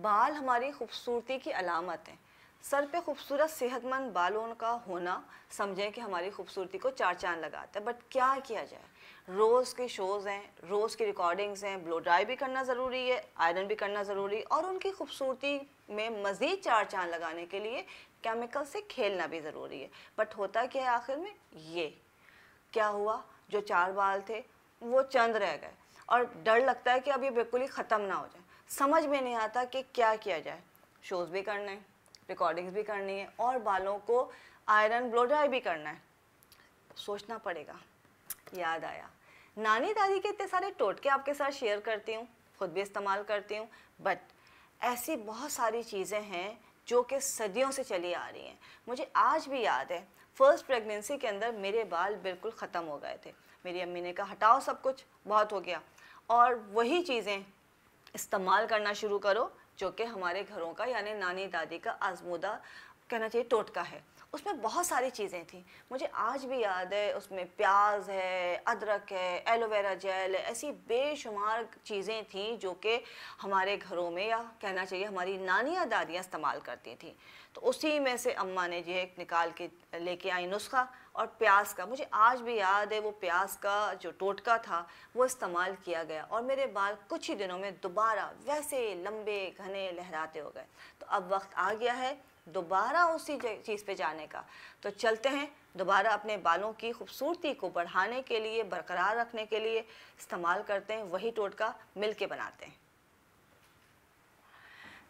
बाल हमारी खूबसूरती की अलामत हैं सर पे खूबसूरत सेहतमंद बालों का होना समझें कि हमारी खूबसूरती को चार चांद लगाता है बट क्या किया जाए रोज़ के शोज़ हैं रोज़ की रिकॉर्डिंग्स हैं ब्लो ड्राई भी करना ज़रूरी है आयरन भी करना ज़रूरी और उनकी खूबसूरती में मज़ीद चार चांद लगाने के लिए केमिकल से खेलना भी ज़रूरी है बट होता क्या है आखिर में ये क्या हुआ जो चार बाल थे वो चंद रह गए और डर लगता है कि अब ये बिल्कुल ही ख़त्म ना हो जाए समझ में नहीं आता कि क्या किया जाए शोज़ भी करने हैं रिकॉर्डिंग्स भी करनी है और बालों को आयरन ब्लो ड्राई भी करना है सोचना पड़ेगा याद आया नानी दादी के इतने सारे टोटके आपके साथ शेयर करती हूँ खुद भी इस्तेमाल करती हूँ बट ऐसी बहुत सारी चीज़ें हैं जो कि सदियों से चली आ रही हैं मुझे आज भी याद है फर्स्ट प्रेगनेंसी के अंदर मेरे बाल बिल्कुल ख़त्म हो गए थे मेरी अम्मी ने कहा हटाओ सब कुछ बहुत हो गया और वही चीज़ें इस्तेमाल करना शुरू करो जो कि हमारे घरों का यानी नानी दादी का आजमूदा कहना चाहिए टोटका है उसमें बहुत सारी चीज़ें थी मुझे आज भी याद है उसमें प्याज है अदरक है एलोवेरा जेल है ऐसी बेशुमार चीज़ें थी जो कि हमारे घरों में या कहना चाहिए हमारी नानियाँ दादियाँ इस्तेमाल करती थी तो उसी में से अम्मा ने जो है निकाल के लेके आई नुस्खा और प्याज का मुझे आज भी याद है वो प्याज का जो टोटका था वो इस्तेमाल किया गया और मेरे बाल कुछ ही दिनों में दोबारा वैसे लंबे घने लहराते हो गए तो अब वक्त आ गया है दोबारा उसी चीज़ पे जाने का तो चलते हैं दोबारा अपने बालों की खूबसूरती को बढ़ाने के लिए बरकरार रखने के लिए इस्तेमाल करते हैं वही टोटका मिल के बनाते हैं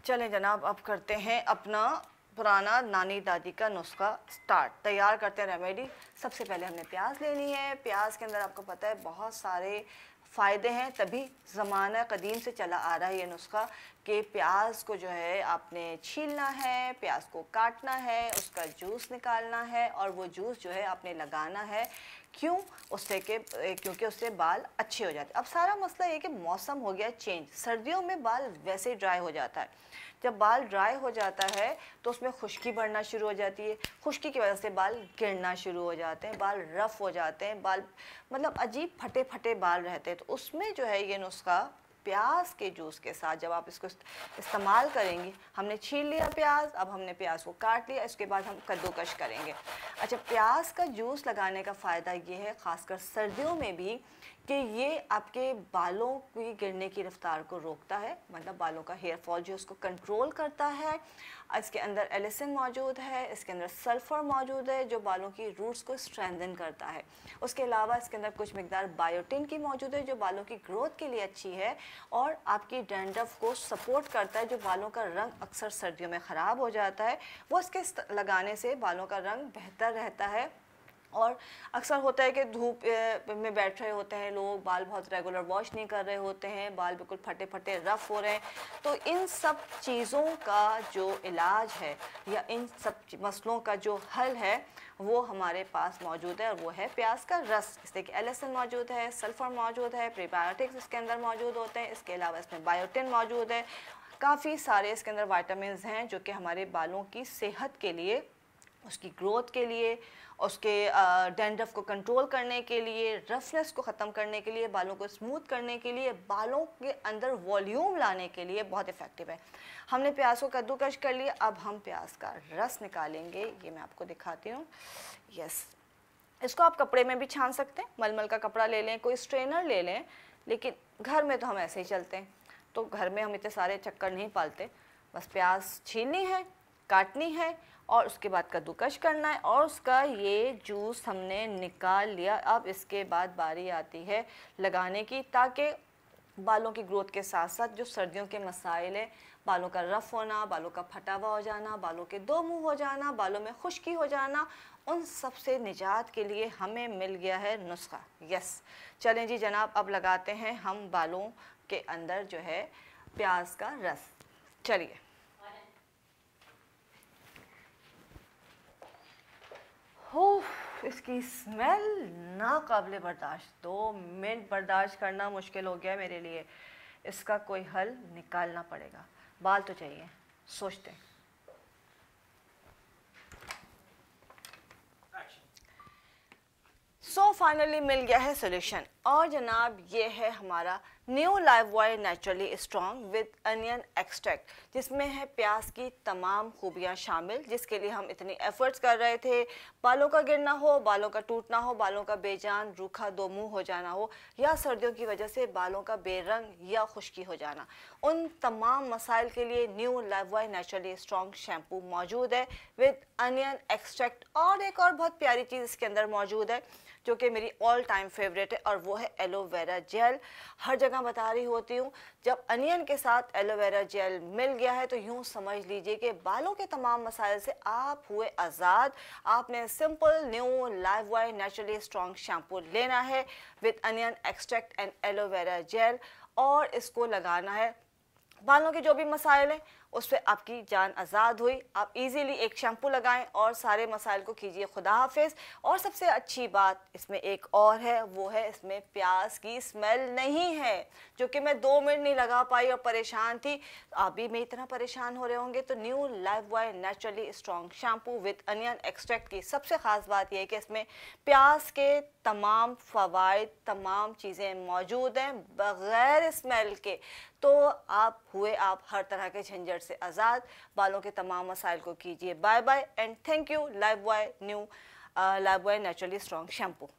चलें जनाब अब करते हैं अपना पुराना नानी दादी का नुस्खा स्टार्ट तैयार करते हैं रेमेडी सबसे पहले हमने प्याज लेनी है प्याज के अंदर आपको पता है बहुत सारे फ़ायदे हैं तभी ज़माना कदीम से चला आ रहा है ये नुस्खा कि प्याज को जो है आपने छीलना है प्याज को काटना है उसका जूस निकालना है और वो जूस जो है आपने लगाना है क्यों उससे के क्योंकि उससे बाल अच्छे हो जाते अब सारा मसला ये कि मौसम हो गया चेंज सर्दियों में बाल वैसे ही ड्राई हो जाता है जब बाल ड्राई हो जाता है तो उसमें खुश्की बढ़ना शुरू हो जाती है खुश्की की वजह से बाल गिरना शुरू हो जाते हैं बाल रफ़ हो जाते हैं बाल मतलब अजीब फटे फटे बाल रहते हैं तो उसमें जो है ये नुस्खा प्याज के जूस के साथ जब आप इसको इस्तेमाल करेंगे हमने छील लिया प्याज अब हमने प्याज को काट लिया इसके बाद हम कद्दूकश करेंगे अच्छा प्याज का जूस लगाने का फ़ायदा ये है ख़ासकर सर्दियों में भी कि ये आपके बालों की गिरने की रफ्तार को रोकता है मतलब बालों का हेयर फॉल जो उसको कंट्रोल करता है इसके अंदर एलिसिन मौजूद है इसके अंदर सल्फ़र मौजूद है जो बालों की रूट्स को स्ट्रेंदन करता है उसके अलावा इसके अंदर कुछ मकदार बायोटिन की मौजूद है जो बालों की ग्रोथ के लिए अच्छी है और आपकी डेंडफ को सपोर्ट करता है जो बालों का रंग अक्सर सर्दियों में ख़राब हो जाता है वो इसके लगाने से बालों का रंग बेहतर रहता है और अक्सर होता है कि धूप में बैठ रहे होते हैं लोग बाल बहुत रेगुलर वॉश नहीं कर रहे होते हैं बाल बिल्कुल फटे फटे रफ़ हो रहे हैं तो इन सब चीज़ों का जो इलाज है या इन सब मसलों का जो हल है वो हमारे पास मौजूद है और वो है प्याज का रस इससे कि एलेसन मौजूद है सल्फ़र मौजूद है प्रीबायोटिक्स इसके अंदर मौजूद होते हैं इसके अलावा इसमें बायोटिन मौजूद है काफ़ी सारे इसके अंदर वाइटामस हैं जो कि हमारे बालों की सेहत के लिए उसकी ग्रोथ के लिए उसके डेंड्रफ को कंट्रोल करने के लिए रफनेस को ख़त्म करने के लिए बालों को स्मूथ करने के लिए बालों के अंदर वॉल्यूम लाने के लिए बहुत इफ़ेक्टिव है हमने प्याज को कद्दूकश कर लिया अब हम प्याज का रस निकालेंगे ये मैं आपको दिखाती हूँ यस इसको आप कपड़े में भी छान सकते हैं मलमल का कपड़ा ले लें कोई स्ट्रेनर ले लें लेकिन घर में तो हम ऐसे ही चलते हैं तो घर में हम इतने सारे चक्कर नहीं पालते बस प्याज छीननी है काटनी है और उसके बाद कद्दूकश करना है और उसका ये जूस हमने निकाल लिया अब इसके बाद बारी आती है लगाने की ताकि बालों की ग्रोथ के साथ साथ जो सर्दियों के मसाइल हैं बालों का रफ़ होना बालों का फटावा हो जाना बालों के दो मुंह हो जाना बालों में खुश्की हो जाना उन सब से निजात के लिए हमें मिल गया है नुस्खा यस चलें जी जनाब अब लगाते हैं हम बालों के अंदर जो है प्याज का रस चलिए इसकी स्मेल नाकबले बर्दाश्त दो मिनट बर्दाश्त करना मुश्किल हो गया है मेरे लिए इसका कोई हल निकालना पड़ेगा बाल तो चाहिए सोचते सो so फाइनली मिल गया है सोल्यूशन और जनाब ये है हमारा new Lifebuoy naturally strong with onion extract जिसमें है प्याज की तमाम खूबियाँ शामिल जिसके लिए हम इतनी एफर्ट्स कर रहे थे बालों का गिरना हो बालों का टूटना हो बालों का बेजान रूखा दो मुँह हो जाना हो या सर्दियों की वजह से बालों का बेरंग या खुश्की हो जाना उन तमाम मसाइल के लिए new Lifebuoy naturally strong shampoo मौजूद है विद अनियन एक्सट्रैक्ट और एक और बहुत प्यारी चीज़ इसके अंदर मौजूद है जो कि मेरी ऑल टाइम फेवरेट है और वो वो है एलोवेरा जेल हर जगह बता रही होती हूँ जब अनियन के साथ एलोवेरा जेल मिल गया है तो यूँ समझ लीजिए कि बालों के तमाम मसाइल से आप हुए आज़ाद आपने simple new Lifebuoy naturally strong shampoo लेना है with onion extract and aloe vera gel और इसको लगाना है बालों के जो भी मसाइल हैं उस पर आपकी जान आज़ाद हुई आप इजीली एक शैम्पू लगाएं और सारे मसाइल को कीजिए खुदा हाफिज और सबसे अच्छी बात इसमें एक और है वो है इसमें प्याज की स्मेल नहीं है जो कि मैं दो मिनट नहीं लगा पाई और परेशान थी आप भी मैं इतना परेशान हो रहे होंगे तो new Lifebuoy naturally strong shampoo with onion extract की सबसे ख़ास बात यह है कि इसमें प्याज के तमाम फ़वाद तमाम चीज़ें मौजूद हैं बग़ैर स्मेल के तो आप हुए आप हर तरह के झंझट से आज़ाद बालों के तमाम मसाइल को कीजिए bye bye and thank you Lifebuoy new Lifebuoy naturally strong shampoo